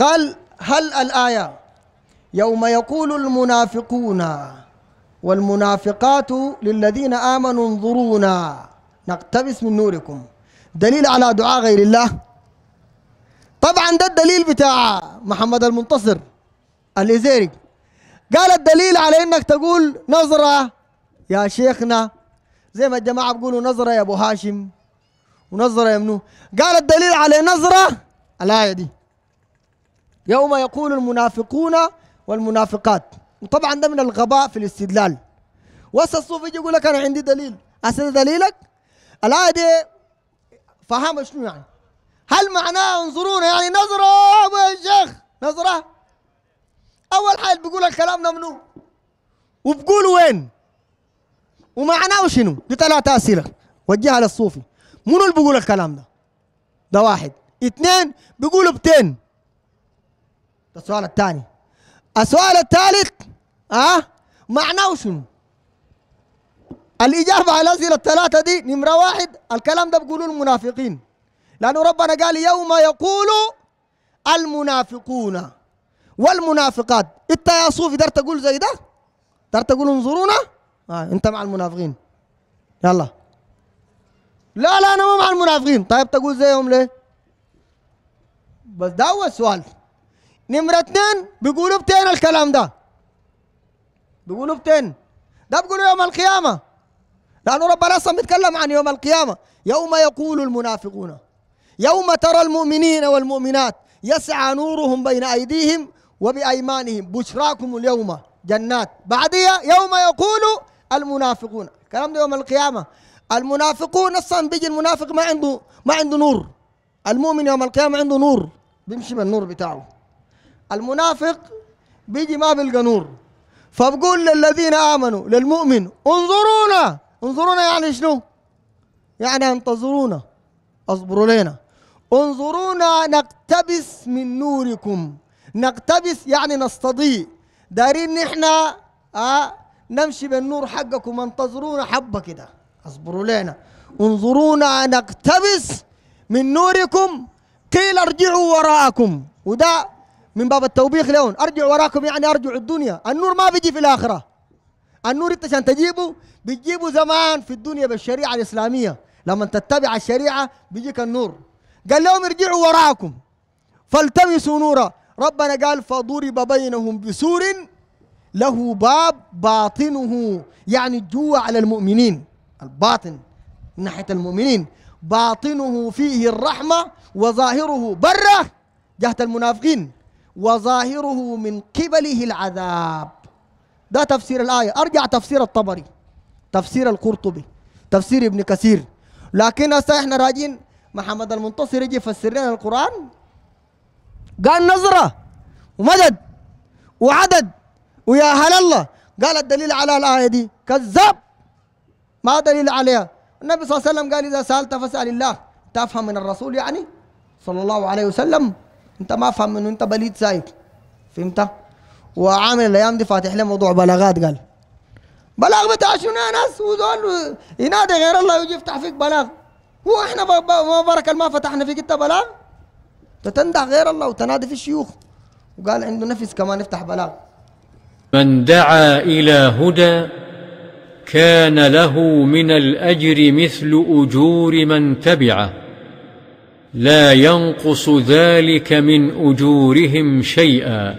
قال هل الآية يوم يقول المنافقون والمنافقات للذين آمنوا انظرونا نقتبس من نوركم دليل على دعاء غير الله طبعا ده الدليل بتاع محمد المنتصر الإزيري قال الدليل على انك تقول نظرة يا شيخنا زي ما الجماعة بيقولوا نظرة يا أبو هاشم ونظرة يا منو قال الدليل على نظرة الآية دي يوم يقول المنافقون والمنافقات وطبعا ده من الغباء في الاستدلال وسط الصوف يجي يقول لك انا عندي دليل اسد دليلك الايه دي فهم شنو يعني هل معناه انظرونا يعني نظرة يا شيخ نظرة أول حاجة بيقول الكلام ده منو وبقولوا وين ومعناه شنو دي ثلاثه أسئلة وجهها للصوفي منو اللي بيقول الكلام ده ده واحد اثنين بيقولوا بتين ده السؤال الثاني السؤال الثالث ها معناه شنو؟ الإجابة على الأسئلة الثلاثة دي نمرة واحد الكلام ده بيقولوا المنافقين لأنه ربنا قال يوم يقول المنافقون والمنافقات أنت يا صوفي دار تقول زي ده؟ دار تقول انظرونا؟ آه أنت مع المنافقين يلا لا لا أنا ما مع المنافقين طيب تقول زيهم ليه؟ بس ده هو السؤال نمرة اثنين بيقولوا بتين الكلام ده بيقولوا بتين ده بيقولوا يوم القيامة لأنه ربنا أصلا بيتكلم عن يوم القيامة يوم يقول المنافقون يوم ترى المؤمنين والمؤمنات يسعى نورهم بين أيديهم وبأيمانهم بشراكم اليوم جنات بعدها يوم يقول المنافقون الكلام ده يوم القيامة المنافقون أصلا بيجي المنافق ما عنده ما عنده نور المؤمن يوم القيامة عنده نور بيمشي بالنور بتاعه المنافق بيجي ما بيلقى نور فبقول للذين امنوا للمؤمن انظرونا انظرونا يعني شنو؟ يعني انتظرونا اصبروا لنا انظرونا نقتبس من نوركم نقتبس يعني نستضيء دارين نحن آه نمشي بالنور حقكم انتظرونا حبه كده اصبروا لنا انظرونا نقتبس من نوركم قيل ارجعوا وراءكم وده من باب التوبيخ لهم ارجع وراكم يعني ارجع الدنيا النور ما بيجي في الاخره النور انت عشان تجيبه بتجيبه زمان في الدنيا بالشريعه الاسلاميه لما تتبع الشريعه بيجيك النور قال لهم ارجعوا وراكم فالتمسوا نورا ربنا قال فضرب بينهم بسور له باب باطنه يعني جوا على المؤمنين الباطن ناحيه المؤمنين باطنه فيه الرحمه وظاهره بره جهه المنافقين وظاهره من قبله العذاب ده تفسير الآية أرجع تفسير الطبري تفسير القرطبي تفسير ابن كثير لكن هسه احنا راجين محمد المنتصر يجي يفسر لنا القرآن قال نظرة ومدد وعدد ويا هل الله قال الدليل على الآية دي كذاب ما دليل عليها النبي صلى الله عليه وسلم قال إذا سألت فاسأل الله تفهم من الرسول يعني صلى الله عليه وسلم انت ما فهم انه انت بليد سايق فهمت وعامل الايام دي فاتح لي موضوع بلاغات قال بلاغ بتاع شنو يا ناس وزول ينادي غير الله يجي يفتح فيك بلاغ هو احنا ما بارك ما فتحنا فيك انت بلاغ تتندح غير الله وتنادي في الشيوخ وقال عنده نفس كمان يفتح بلاغ من دعا الى هدى كان له من الاجر مثل اجور من تبعه لا ينقص ذلك من أجورهم شيئا